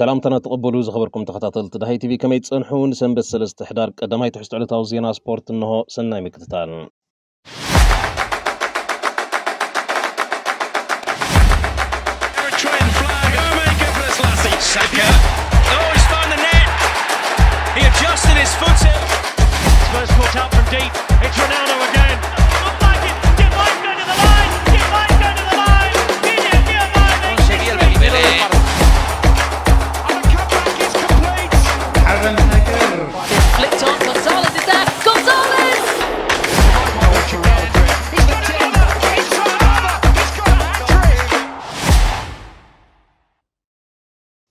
سلام تنا تقبلوا زخبركم تخطاطل تدهي تيفي كما يتصنحون سن بس الاستحدار قدما يتحشت على توزينا سبورت انه سنة مكتتال Saka. Oh, he's found the net. He adjusted his foot. First foot out from deep. It's Ronaldo.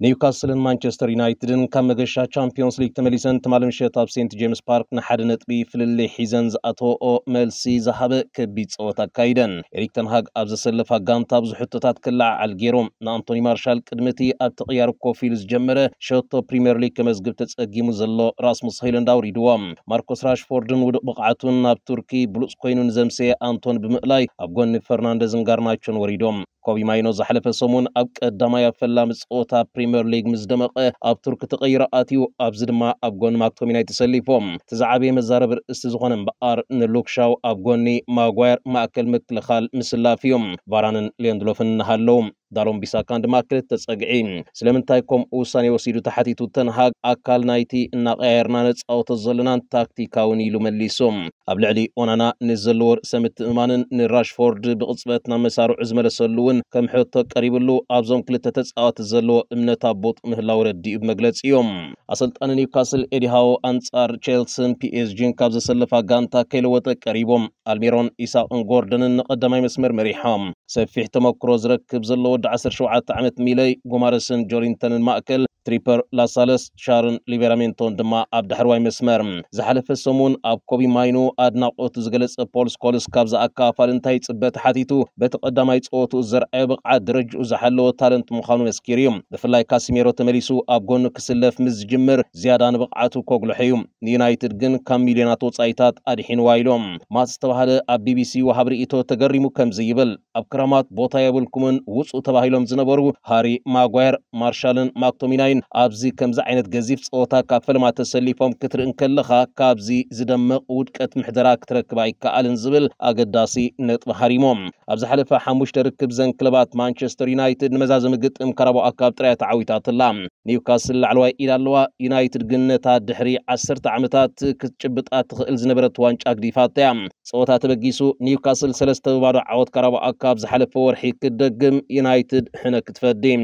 ኒውካስልን ማንቸስተር ዩናይትድን ካብ መገሻ ቻምፒዮንስ ሊግ ተመሊሰን ትማሊ ምሸት ኣብ ሴንት ጄምስ ፓርክ ንሓደ ነጥቢ ፍልሊ ሒዘን ዝኣተወኦ መልሲ ዝሃበ ከቢድ ፀወት ኣካይደን ኤሪክ ተንሃግ ኣብ ዘሰለፍ ኣጋምታ ብዙ ሕቶታት ክላዓዓል ገይሮም ንኣንቶኒ ማርሻል ቅድምቲ ኣብ ተቕያር ኮፊል ዝጀመረ ሸቶ ፕሪምየር ሊግ ከመዝግብ ተፀጊሙ ዘሎ ራስሙስ ሄይለንድ ኣውሪድዎም ማርኮስ ራሽፎርድን ውድቕ ብቕዓቱን ናብ ቱርኪ ብሉፅ ኮይኑ ንዘምሰየ ኣንቶን ብምእላይ ኣብ ጎኒ ፈርናንደዝን ጋርናቾን ወሪዶም ኮቢ ማይኖ ዝሓለፈ ሰሙን ኣብ ቀዳማይ ኣፈላ ምፅወታ ፕሪምየር ሊግ ምስ ደመቐ ኣብ ቱርክ ተቐይረ ኣትዩ ኣብዚ ድማ ኣብ ጎኒ ማክቶሚናይ ተሰሊፎም ተዛዕበየ መዛረብ ርእስቲ ዝኾነ እምበኣር ንሉክሻው ኣብ ጎኒ ማጓየር ማእከል ምክልኻል ምስላፍ እዮም ቫራንን ሌንድሎፍን ንሃለዎም ዳሎም ቢሳካ ድማ ክልተ ፀግዒ ስለምንታይ ከምኡ ውሳኔ ወሲዱ ተሓቲቱ ተንሃግ ኣካል ናይቲ እናቀያየርና ነፃወቶ ዘለናን ታክቲካውን ኢሉ መሊሶም ኣብ ልዕሊ ኦናና ንዘለዎ ርእሰ ምትእማንን ንራሽፎርድ ብቕፅበት ናብ መሳርዑ ዝመለሰሉ እውን ከም ሕቶ ቀሪብሉ ኣብዞም ክልተ ተፃወቲ ዘለዎ እምነት ኣቦጥ ምህላው ረዲኡ ብመግለፂ እዮም ኣሰልጣኒ ኒውካስል ኤዲሃዎ ኣንጻር ቼልስን ፒኤስጂን ካብ ዘሰለፋ ጋንታ ከይለወጠ ቀሪቦም ኣልሜሮን ኢሳቅን ጎርደንን ንቐዳማይ መስመር መሪሖም سفيح تمو كروز ركب زلود عصر شوعة عمت ميلي غمارسن جورينتن المأكل تريبر لاسالس شارن ليبرامينتون دما عبد حرواي مسمر زحلف السمون اب كوبي ماينو ادنا قوت زغلس بول سكولس كابزا اكا فالنتايت بات حاتيتو بات قدامايت قوت الزر ايبق عاد درج وزحلو تالنت مخانو مسكيريوم دفلاي كاسيميرو تمليسو اب غون كسلف مز جمر زيادة نبق عاتو كوغلو حيوم نيونايتد جن كام ميليوناتو تسايتات ادحين وايلوم ما تستوهاد اب بي بي سي وحبر ايتو تغريمو كم زيبل اب ክረማት ቦታ የብልኩምን ውፁ ተባሂሎም ዝነበሩ ሃሪ ማጓየር ማርሻልን ማክቶሚናይን ኣብዚ ከምዚ ዓይነት ገዚፍ ፀወታ ካብ ፈለማ ተሰሊፎም ክትርእን ከለኻ ካብዚ ዝደምቕ ውድቀት ምሕደራ ክትረክብ ኣይከኣልን ዝብል ኣገዳሲ ነጥቢ ሓሪሞም ኣብ ዝሓለፈ ሓሙሽተ ርክብ ዘን ክለባት ማንቸስተር ዩናይትድ ንመዛዘሚ ግጥም ካረቦ ኣካብ ጥራይ ተዓዊታት ኣላ ኒውካስል ላዕለዋይ ኢድ ኣለዋ ዩናይትድ ግን ነታ ድሕሪ 10 ዓመታት ክትጭብጣ ትኽእል ዝነበረት ዋንጫ ግዲፋት እያ ፀወታ ተበጊሱ ኒውካስል ሰለስተ ብባዶ ዓወት ካረቦ ኣካብ حلفور حيك كدقم يونايتد حنا كتفدين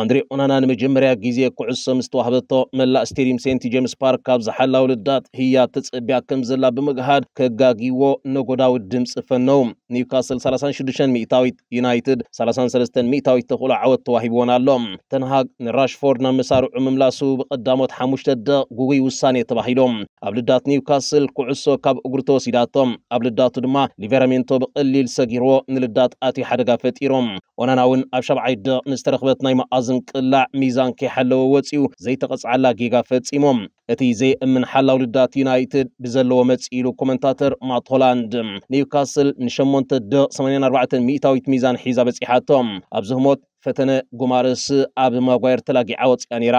ኣንድሪ ኦናና ንመጀመርያ ግዜ ኩዕሶ ምስ ተዋህበቶ መላእ ስቴድየም ሴንት ጄምስ ፓርክ ካብ ዝሓላው ልዳጥ ህያ ተፀቢያ ከም ዘላ ብምግሃድ ከጋጊዎ ነጎዳዊ ድምፂ ፈነው ኒውካስል 36 ሚእታዊት ዩናይትድ 33 ሚእታዊት ተኽእሎ ዓወት ተዋሂብዎን ኣሎ ተንሃግ ንራሽፎርድ ናብ መሳርዑ ምምላሱ ብቐዳሞት ሓሙሽተ ደቕ ጉጉይ ውሳኔ ተባሂሎም ኣብ ልዳት ኒውካስል ኩዕሶ ካብ እግሩ ተወሲዳቶም ኣብ ልዳቱ ድማ ሊቨራሜንቶ ብቐሊል ሰጊርዎ ንልዳት ኣትዩ ሓደጋ ፈጢሮም ኦናና እውን ኣብ ሸብዓይ ደቕ ንዝተረኽበት ናይ መኣ ዝንቅላዕ ሚዛን ከይሓለወ ወፂኡ ዘይተቐፅዓላ ጌጋ ፈፂሞም እቲ ዘይእምን ሓላው ልዳት ዩናይትድ ብዘለዎ መፂኢሉ ኮመንታተር ማት ሆላንድ ኒውካስል ን8 ደ 84 ሚእታዊት ሚዛን ሒዛ በፂሓቶም ኣብዚ ህሞት ፈተነ ጉማርስ ኣብ ማጓየር ተላጊዓ ወፂያ ነይራ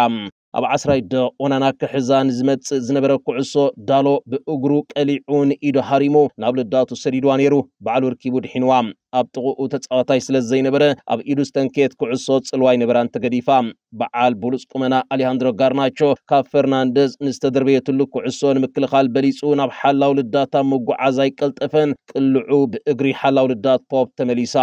ኣብ ዓስራይ ደቆናና ክሕዛን ዝመፅእ ዝነበረ ኩዕሶ ዳሎ ብእግሩ ቀሊዑን ኢዶ ሃሪሙ ናብ ልዳቱ ሰዲድዋ ነይሩ በዓል ወርኪቡ ድሒንዋ ኣብ ጥቕኡ ተፃዋታይ ስለ ዘይነበረ ኣብ ኢዱ ዝተንከየት ኩዕሶ ፅልዋይ ነበራን ተገዲፋ በዓል ብሉፅ ቁመና ኣሌሃንድሮ ጋርናቾ ካብ ፈርናንደዝ ንዝተደርበየትሉ ኩዕሶ ንምክልኻል በሊፁ ናብ ሓላው ልዳታ ምጉዓዝ ኣይቀልጠፈን ቅልዑ ብእግሪ ሓላው ልዳት ፖፕ ተመሊሳ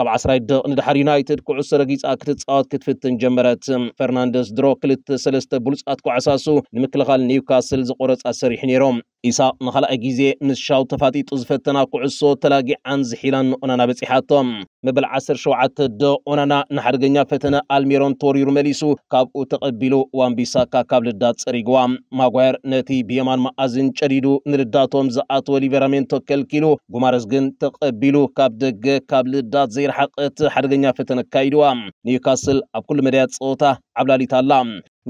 ካብ 10 ደቕ ንድሓር ዩናይትድ ኩዕሶ ረጊፃ ክትፃወት ክትፍትን ጀመረት ፈርናንደስ ድሮ ክልተ ሰለስተ ብሉፃት ኩዕሳሱ ንምክልኻል ኒውካስል ዝቆረፅ ኣሰሪሕ ነይሮም ኢሳቅ ንኻልኣይ ግዜ ምስ ሻው ተፋጢጡ ዝፈተና ኩዕሶ ተላጊዓን ዝሒላን ንኦናና በፂሓቶም መበል 17 ደ ኦናና ንሓደገኛ ፈተነ ኣልሜሮን ተወሪሩ መሊሱ ካብኡ ተቐቢሉ ዋንቢሳካ ካብ ልዳት ፀሪግዋ ማጓየር ነቲ ብየማን መኣዝን ጨዲዱ ንልዳቶም ዝኣተወ ሊቨራሜንቶ ከልኪሉ ጉማረስ ግን ተቐቢሉ ካብ ደገ ካብ ልዳት ዘይረሓቐት ሓደገኛ ፈተነ ካይድዋ ኒውካስል ኣብ ኩሉ መድያት ፀወታ ዓብላሊት ኣላ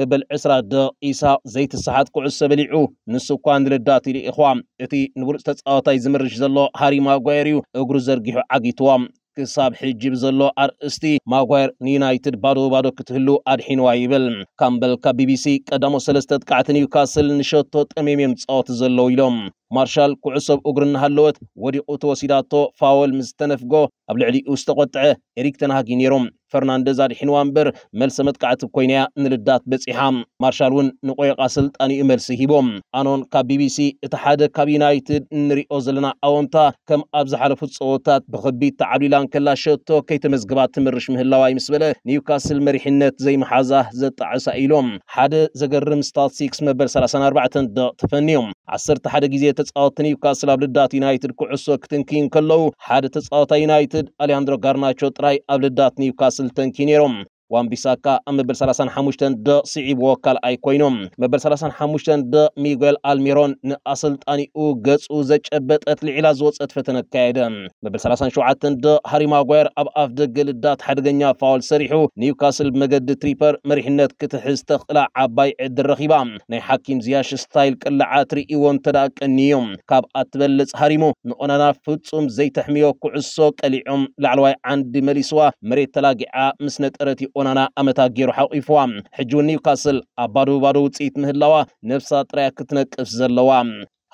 መበል 20 ደቂሳ ዘይትሰሓት ኩዕሶ በሊዑ ንሱ እኳ ንልዳት ኢሉ ኢኹዋ እቲ ንብሉፅ ተፃወታይ ዝምርሽ ዘሎ ሃሪ ማጓየር እዩ እግሩ ዘርጊሑ ዓጊትዎም ክሳብ ሕጂ ብዘሎ ኣርእስቲ ማጓየር ንዩናይትድ ባዶ ባዶ ክትህሉ ኣድሒንዋ ይብል ካምበል ካብ ቢቢሲ ቀዳሞ ሰለስተ ጥቃዕቲ ኒውካስል ንሸቶ ጠሜም እዮም ፃወቲ ዘለዉ ኢሎም ማርሻል ኩዕሶብ እግሪ እናሃለወት ወዲቑ ተወሲዳቶ ፋወል ምስ ተነፍጎ ኣብ ልዕሊኡ ዝተቆጥዐ ኤሪክ ተንሃጊ ነይሮም ፈርናንደዝ ኣድሒንዋ እምበር መልሰ መጥቃዕቲ ኮይነያ ንልዳት በፂሓ ማርሻል እውን ንቆየቃ ስልጣን እዩ መልሲ ሂቦም ኣኖን ካብ ቢቢሲ እቲ ሓደ ካብ ዩናይትድ እንሪኦ ዘለና ኣወንታ ከም ኣብ ዝሓለፉ ፀወታት ብከቢድ ተዓብሊላን ከላ ሸቶ ከይተመዝግባ ትምርሽ ምህላዋ ምስ በለ ኒውካስል መሪሕነት ዘይመሓዛ ዘጣዕሳ ኢሎም ሓደ ዘገርም ስታትሲክስ መበል 34 ደቕ ተፈንዮም 11 ግዜ ተፃወቲ ኒውካስል ኣብ ልዳት ዩናይትድ ኩዕሶ ክትንክይን ከለዉ ሓደ ተፃወታ ዩናይትድ ኣሌሃንድሮ ጋርናቾ ጥራይ ኣብ ልዳት ኒውካስል سلطان كينيروم wan bisaka mebel salasan xamushtan d sicib wo kal ay ኮይኖም መበል 35 ደ ሚጉኤል አልሚሮን ንኣሰልጣኒኡ ገጹ ዘጨበጠት ልዕላ ዝወፀት ፈተነ ካየደ መበል 37 ደ ሃሪ ማጓየር ኣብ ኣፍ ደገ ልዳት ሓደገኛ ፋውል ሰሪሑ ኒውካስል ብመገዲ ትሪፐር መሪሕነት ክትሕዝ ተኽእላ ዓባይ ዕድል ረኺባ ናይ ሓኪም ዝያሽ ስታይል ቅልዓ ትርኢዎ እንተደኣ ቀኒዮም ካብ ኣትበልፅ ሃሪሙ ንቆናና ፍጹም ዘይተሕምዮ ኩዕሶ ቀሊዖም ላዕለዋይ ዓንዲ መሊስዋ መሬት ተላጊዓ ምስ ነጠረት ኦናና ዓመታት ገይሩ ሓቂፍዋ ሕጂ እውን ኒውካስል ኣብ ባዶ ባዶ ውፅኢት ምህላዋ ነብሳ ጥራያ ክትነቅፍ ዘለዋ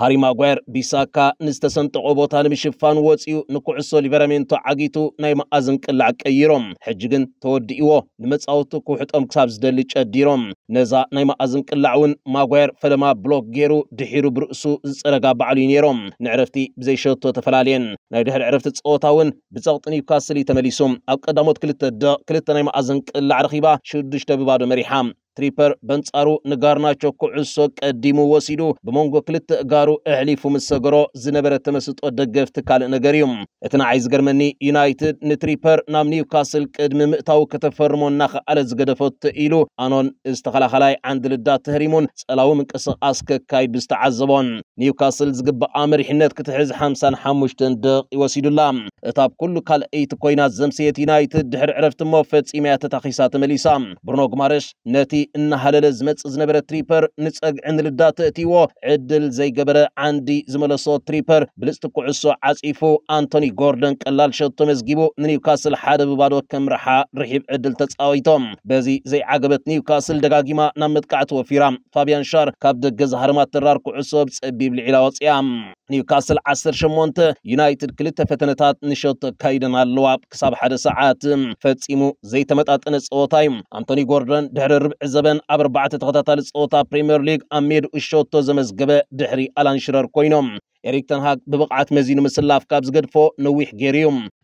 ሃሪ ማጓየር ቢሳካ ንዝተሰንጥቆ ቦታ ንምሽፋን ወፂኡ ንኩዕሶ ሊቨራሜንቶ ዓጊቱ ናይ መኣዝን ቅላዕ ቀይሮም ሕጂ ግን ተወዲእዎ ንመፃወቱ ክውሕጦም ክሳብ ዝደሊ ጨዲሮም ነዛ ናይ መኣዝን ቅላዕ እውን ማጓየር ፈለማ ብሎክ ገይሩ ድሒሩ ብርእሱ ዝፀረጋ በዕሉ እዩ ነይሮም ንዕረፍቲ ብዘይሸቶ ተፈላለየን ናይ ድሕሪ ዕረፍቲ ፀወታ እውን ብፀቕጢ ኒውካስል ተመሊሶም ኣብ ቀዳሞት ክልተ ደ ክልተ ናይ መኣዝን ቅላዕ ረኺባ ሽዱሽተ ብባዶ መሪሓ ትሪፐር በንጻሩ ንጋርናቸው ኩዕሶ ቀዲሙ ወሲዱ ብመንጎ ክልተ እጋሩ አሕሊፉ ምስ ሰገሮ ዝነበረ ተመስጦ ደገፍቲ ካልእ ነገር እዩ እቲ ንዓይ ዝገርመኒ ዩናይትድ ንትሪፐር ናብ ኒውካስል ቅድሚ ምእታዊ ከተፈርሞ እናኸኣለ ዝገደፈቶ ኢሉ ኣኖን እዚ ተኸላኸላይ ዓንድልዳ ተህሪሙን ፀላዊ ምንቅስቓስ ከካይድ ዝተዓዘቦን ኒውካስል ዝግባኣ መሪሕነት ክትሕዝ 55 ደቂ ይወሲዱላ እታ ኣብ ኩሉ ካልአይቲ ኮይና ዘምስየት ዩናይትድ ድሕሪ ዕረፍቲ እሞ ፈፂመያ ተታኺሳ ተመሊሳ ብሩኖ ጉማረሽ ነቲ እናሃለለ ዝመፅእ ዝነበረ ትሪፐር ንፀግዕን ልዳእ ተእትይዎ ዕድል ዘይገበረ ዓንዲ ዝመለሶ ትሪፐር ብልፅቲ ኩዕሶ ዓፂፉ ኣንቶኒ ጎርደን ቀላል ሸቶ መዝጊቡ ንኒውካስል ሓደ ብባዶ ከም ረሓ ርሒብ ዕድል ተፃወይቶም በዚ ዘይዓገበት ኒውካስል ደጋጊማ ናብ መጥቃዕቲ ወፊራ ፋብያን ሻር ካብ ደገ ዝሃርማት ትራር ኩዕሶ ብፀቢብ ልዒላ ወፅያ ኒውካስል 18 ዩናይትድ ክልተ ፈተነታት ንሸጥ ካይደን ኣለዋ ክሳብ ሓደ ሰዓት ፈፂሙ ዘይተመጣጠነ ፀወታ እዩ ኣንቶኒ ጎርደን ድሕሪ ርብዒ ዘበን ኣብ ኣርባዕተ ተኸታታሊ ፀወታ ፕሪምየር ሊግ ኣብ ሜድኡ ሸቶ ዘመዝገበ ድሕሪ ኣላንሽረር ኮይኖም ኤሪክ ተንሃግ ብብቕዓት መዚኑ ምስላፍ ካብ ዝገድፎ ነዊሕ ገይሩ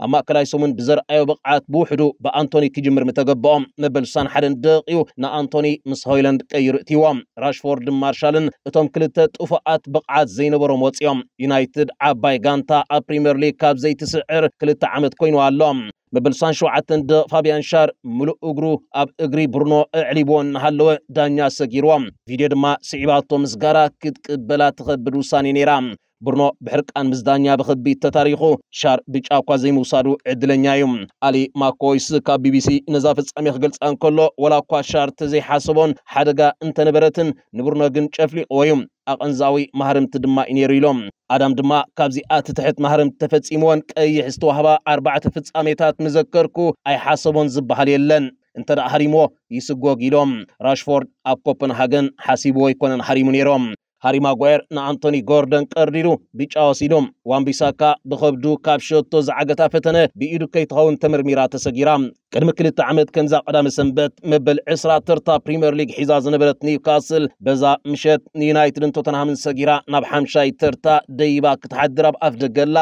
ኣብ ማእከላይ ሰሙን ብዘርኣዮ ብቕዓት ብውሕዱ ብኣንቶኒ ክጅምር ምተገብኦም መበል 61 ደቂኡ ንኣንቶኒ ምስ ሆይለንድ ቀይሩ እትይዎም ራሽፎርድን ማርሻልን እቶም ክልተ ጥፉኣት ብቕዓት ዘይነበሮም ወፂኦም ዩናይትድ ዓባይ ጋንታ ኣብ ፕሪምየር ሊግ ካብ ዘይትስዕር ክልተ ዓመት ኮይኑ ኣሎም መበል 27 ደቕ ፋብያን ሻር ሙሉእ እግሩ ኣብ እግሪ ብሩኖ ኣዕሊብዎ እናሃለወ ዳኛ ሰጊርዎም ቪድዮ ድማ ስዒባቶ ምስጋራ ክትቅበላ ትኸብድ ውሳኔ ነይራ برنو بحرق أن مزدانيا بخبي تتاريخو شار بيش بيشاوكا زي موسادو عدلنيايم علي ماكويس كا بي بي سي نزافز أميخ قلت أن كلو ولا قوى شار تزي حاسبون حدقا انت نبرتن نبرنو قن شفلي قويوم ويوم أقنزاوي مهرم تدما إني ريلوم أدم دما كابزي آت تحت مهرم تفتس إيموان كأي حستوهبا أربعة تفتس أميتات مزكركو أي حاسبون زبهالي اللن انت هريمو يسقو قيلوم راشفورد أب كوبنهاجن حاسيبو يكونن هريمو نيروم ሃሪ ማጓየር ንኣንቶኒ ጎርደን ቀርዲዱ ቢጫወሲ ኢሎም ዋንቢሳካ ብኸብዱ ካብ ሸቶ ዝዓገታ ፈተነ ብኢዱ ከይትኸውን ተመርሚራ ተሰጊራ ቅድሚ ክልተ ዓመት ከምዛ ቀዳመ ሰንበት መበል 20 ተርታ ፕሪምየር ሊግ ሒዛ ዝነበረት ኒውካስል በዛ ምሸት ንዩናይትድን ቶተንሃምን ሰጊራ ናብ ሓምሻይ ተርታ ደይባ ክትሓድር ኣብ ኣፍ ደገላ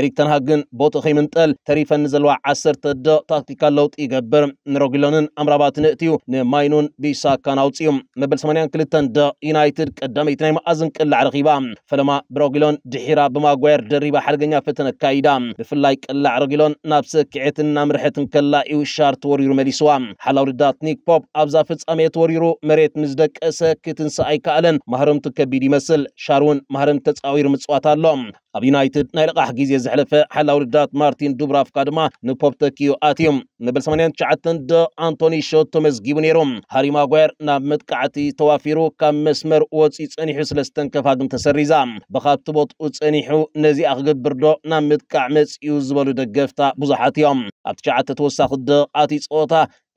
ኤሪክ ተንሃግ ግን ቦቱ ከይምንጠል ተሪፈኒ ዘለዋ ዓሰርተ ደ ታክቲካል ለውጢ ይገብር ንሮጊሎንን ኣምራባትን እትዩ ንማይኑን ቢሳካን ኣውፅዩ መበል 82 ደ ዩናይትድ ቀዳመይቲ ናይ መኣዝን ቅላዕ ረኺባ ፈለማ ብሮጊሎን ድሒራ ብማጓየር ደሪባ ሓደገኛ ፈተነ ካይዳ ብፍላይ ቅላዕ ሮጊሎን ናብ ሰክዔትን ናብ ርሕትን ከላ እዩ ምውሻር ተወሪሩ መሊስዋ ሓላውርዳት ኒክ ፖፕ ኣብዛ ፍጻሜ ተወሪሩ መሬት ምስ ደቀሰ ክትንስእ ኣይከኣለን ማህርምቲ ከቢድ ይመስል ሻር እውን ማህርምቲ ተፃዊሩ ምፅዋት ኣሎ ኣብ ዩናይትድ ናይ ልቓሕ ግዜ ዘሕለፈ ሓላውርዳት ማርቲን ዱብራፍካ ድማ ንፖፕ ተኪዩ ኣትዮም ንብል 89 ደ ኣንቶኒ ሾቶ መዝጊቡ ነይሩ ሃሪ ማጓየር ናብ መጥቃዕቲ ተዋፊሩ ካብ መስመር ወፂ ፀኒሑ ስለዝተንከፋግም ተሰሪዛ ብኻብቲ ቦትኡ ፀኒሑ ነዚኣ ክገብር ዶ ናብ ምጥቃዕ መፅኡ ዝበሉ ደገፍታ ብዙሓት እዮም ኣብ ትሽዓተ ተወሳኺ ደ the anti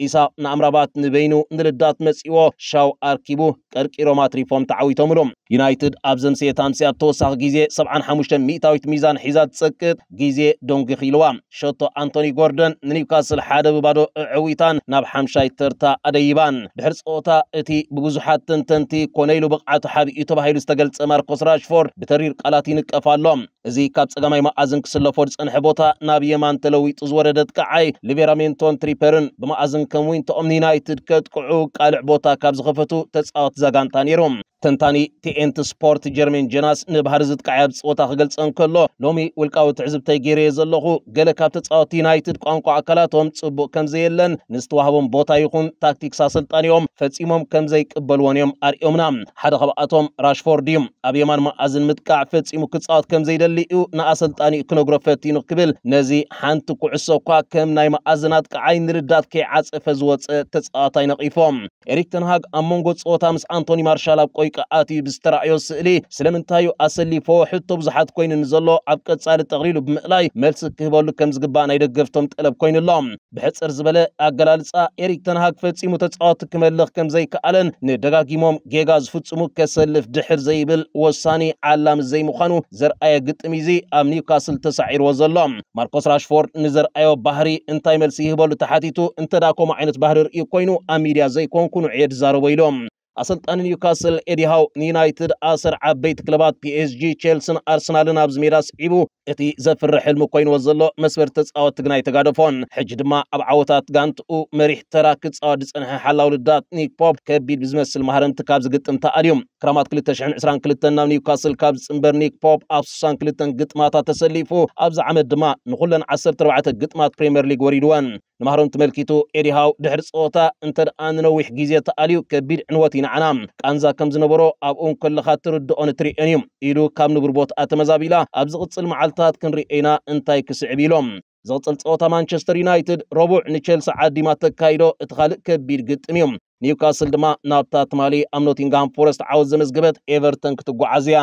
ኢሳ ንኣምራባት ንበይኑ ንልዳት መጺዎ ሻው ኣርኪቡ ቀርቂሮም ኣትሪፎም ተዓዊቶም ኢሎም ዩናይትድ ኣብ ዘምስየታን ስያ ተወሳኺ ግዜ 75 ሚእታዊት ሚዛን ሒዛ ትጸቅጥ ግዜ ዶንጊኺ ኢልዋ ሸቶ ኣንቶኒ ጎርደን ንኒውካስል ሓደ ብባዶ ዕዊታን ናብ ሓምሻይ ተርታ ኣደይባን ድሕሪ ፀወታ እቲ ብብዙሓት ተንተንቲ ኮነ ኢሉ ብቕዓቱ ሓቢኡ ተባሂሉ ዝተገልጸ ማርኮስ ራሽፎርድ ብተሪር ቃላት ይንቀፋሎም እዚ ካብ ጸጋማይ መኣዝን ክስለፎ ዝጸንሐ ቦታ ናብ የማን ተለዊጡ ዝወረደት ከዓይ ሊቬራሜንቶን ትሪፐርን ብመኣዝን كموين تؤمن يونايتد كتقعو قالع بوتا كاب زغفتو تسعات زاغان تانيروم ተንታኒ ቲኤንቲ ስፖርት ጀርሜን ጀናስ ንባህሪ ዝጥቃዕያ ብፅወታ ክገልፅ እንከሎ ሎሚ ውልቃዊ ትዕዝብተይ ገይረየ ዘለኹ ገለ ካብ ተፃወቲ ዩናይትድ ቋንቋ ኣካላቶም ፅቡቅ ከምዘየለን ንዝተዋህቦም ቦታ ይኹን ታክቲክስ ኣሰልጣኒኦም ፈፂሞም ከምዘይቅበልዎን እዮም ኣርኦምና ሓደ ካብኣቶም ራሽፎርድ እዩ ኣብ የማን መኣዝን ምጥቃዕ ፈፂሙ ክፃወት ከምዘይደሊ እዩ ንኣሰልጣኒኡ ክነግሮ ፈቲኑ ክብል ነዚ ሓንቲ ኩዕሶ እኳ ከም ናይ መኣዝናት ቃዓይ ንርዳት ከይዓፀፈ ዝወፀ ተፃዋታይ ነቒፎም ኤሪክ ተንሃግ ኣብ መንጎ ፀወታ ምስ አንቶኒ ማርሻል ኣብ ቆይ ኣት እዩ ብዝተረእዮ ስእሊ ስለምንታይ ኣሰሊፎ ሕቶ ብዙሓት ኮይኑ ንዘሎ ኣብ ቀጻሊ ጠቕሊሉ ብምእላይ መልሲ ክህበሉ ከም ዝግባእ ናይ ደገፍቶም ጠለብ ኮይኑ ኣሎም ብሕፅር ዝበለ ኣገላልፃ ኤሪክ ተንሃግ ፈፂሙ ተፃወቲ ክመልኽ ከም ዘይከኣለን ንደጋጊሞም ጌጋ ዝፍፅሙ ከሰልፍ ድሕር ዘይብል ወሳኒ ዓላሚ ዘይምዃኑ ዘርኣየ ግጥም እዚ ኣብ ኒውካስል ተሳዒርዎ ዘሎ ማርኮስ ራሽፎርድ ንዘርኣዮ ባህሪ እንታይ መልሲ ይህበሉ ተሓቲቱ እንተዳ ከምኡ ዓይነት ባህሪ ርኢ ኮይኑ ኣብ ሚድያ ዘይኮንኩ ንዕየ ድዛረቦ ኢሎም ኣሰልጣኒ ኒውካስል ኤዲ ሃው ንዩናይትድ ኣስር ዓበይቲ ክለባት ፒኤስጂ ቸልስን ኣርሰናልን ኣብዚ ሜዳ ስዒቡ እቲ ዘፍርሕ ሕልሚ ኮይንዎ ዘሎ መስበር ተፃወት ትግናይ ተጋደፎን ሕጂ ድማ ኣብ ዓወታት ጋንትኡ መሪሕ ተራ ክፃወት ዝፀንሐ ሓላው ልዳት ኒክ ፖፕ ከቢድ ብዝመስል ማህረንቲ ካብ ዝግጥም ተኣልዮም ክራማት 2022 ናብ ኒውካስል ካብ ዝፅምበር ኒክ ፖፕ ኣብ 62 ግጥማታት ተሰሊፉ ኣብዚ ዓመት ድማ ንኩለን 14 ግጥማት ፕሪምየር ሊግ ወሪድወን ንማሃሮም ተመልኪቱ ኤድሃው ድሕሪ ፀወታ እንተደኣ ንነዊሕ ግዜ ተኣልዩ ከቢድ ዕንወት ይነዓና ቃንዛ ከም ዝነበሮ ኣብኡን ከለኻ ትርድኦ ንትርአን እዩ ኢሉ ካብ ንብርቦትኣ ተመዛቢላ ኣብ ዝቕፅል መዓልትታት ክንርኦ ኢና እንታይ ክስዕብ ኢሎም ዝቕፅል ፀወታ ማንቸስተር ዩናይትድ ረቡዕ ንቸልሲ ዓዲማ ተካይዶ እቲ ካልእ ከቢድ ግጥም እዩ ኒውካስል ድማ ናብታ ትማሊ ኣብ ኖቲንግሃም ፎረስት ዓወት ዘመዝገበት ኤቨርተን ክትጓዓዝ እያ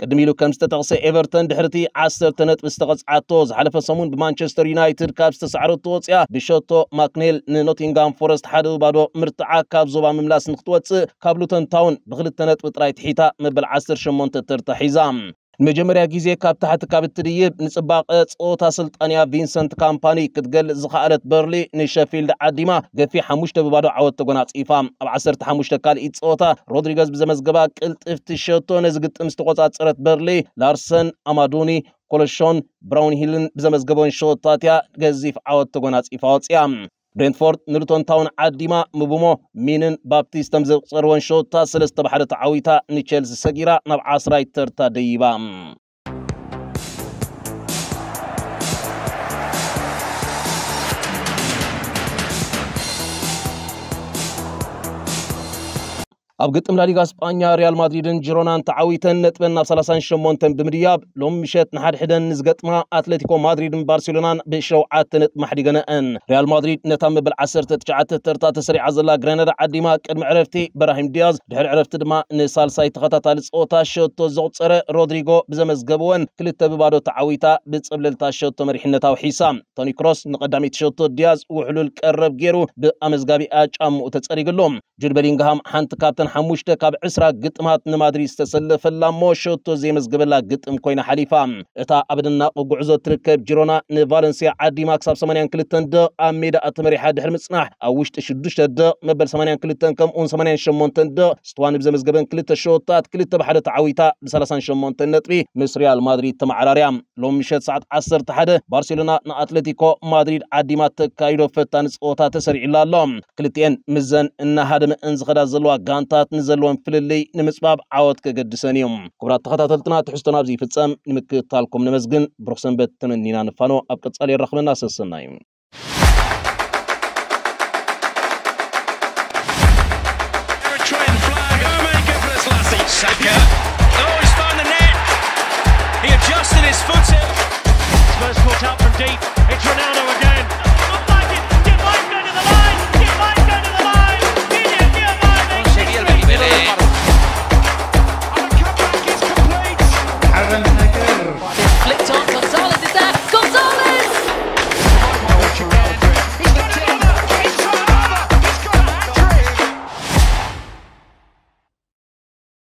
قدمي له كم استغصي إيفرتون دحرتي عصر تنت مستغص عطوز حلف صمون بمانشستر يونايتد كابس تسعرو توتس يا بشوتو ماكنيل نوتينغام فورست حدو بادو مرتعا كاب زوبا مملاس نخطوتس كابلوتن تاون بغلت تنت وطرايت حيتا مبل عصر شمون تترتحيزام مجمرة جزية كابتا حتى كابتا ليب نسباق اتسو تاسلت انيا فينسنت كامباني كتقل زخالة برلي نشافيلد عديما قفي حموشتا ببادو عوض تقونات ايفام اب عصرت حموشتا كال اتسو تا رودريغاز بزمزقبا قلت افتشتو نزقت امستقوطا تسرت برلي لارسن امادوني كولشون براون هيلن بزمزقبون شوطاتيا قزيف عوض تقونات ايفاوت سيام ብሬንትፎርድ ንልቶን ታውን ዓዲማ ምብሞ ሚንን ባፕቲስተም ዘቕፀርወን ሾታ ሰለስተ ባሕሪ ተዓዊታ ንቼልሲ ሰጊራ ናብ ዓስራይ ተርታ ደይባ أبقى تملا ليغا إسبانيا ريال مدريد جيرونا تعاويتن نتبنا بسلاسان شمونتن بمرياب لوم مشيت نحد حدن نزقت ما أتلتيكو مدريد بارسلونا بشو عتنت محرقنا أن ريال مدريد نتم بالعسر تتشعات ترتا تسريع زلا غرينادا عديما كدم معرفتي براهيم دياز دحر عرفت دما نسالساي تخطاطا لصوتا شوتو زوصر رودريغو بزمزغبون كلتا ببادو تعاويتا بصبللتا شوتو مريحنتا وحسام توني كروس نقداميت شوتو دياز وحلول قرب غيرو بأمزغابي أچامو تتصريغلهم جود بلينغهام حنت كابتن ሓሙሽተ ካብ ዕስራ ግጥማት ንማድሪ ዝተሰለፈላ ሞሸቶ ዘይመዝግበላ ግጥም ኮይና ሓሊፋ እታ ኣብ ደናቕ ጉዕዞ ትርከብ ጅሮና ንቫለንስያ ዓዲማ ክሳብ 82 ደ ኣብ ሜዳ ኣተመሪሓ ድሕሪ ምጽናሕ ኣብ ውሽጢ 6 ደ መበል 82 ከምኡን 88 ደ ስትዋን ብዘመዝገበን ክልተ ሸወታት ክልተ ብሓደ ተዓዊታ ብ38 ነጥቢ ምስ ሪያል ማድሪድ ተመዓራርያ ሎሚ ምሸት ሰዓት 11 ባርሴሎና ንኣትለቲኮ ማድሪድ ዓዲማ ተካይዶ ፈታኒ ፀወታ ተሰሪዕላ ኣሎ ክልቲአን ምዘን እናሃደመአን ዝኸዳ ዘለዋ ጋንታ ኣካላት ንዘለዎም ፍልለይ ንምፅባብ ዓወት ከገድሰን እዮም ክቡራት ተኸታተልትና ትሕዝቶን ኣብዚ ይፍፀም ንምክታልኩም ነመዝግን ብሩኽ ሰንበት ተመኒና ንፋኖ ኣብ ቀጻሊ የራኽበና ሰሰና እዩ First foot out from deep.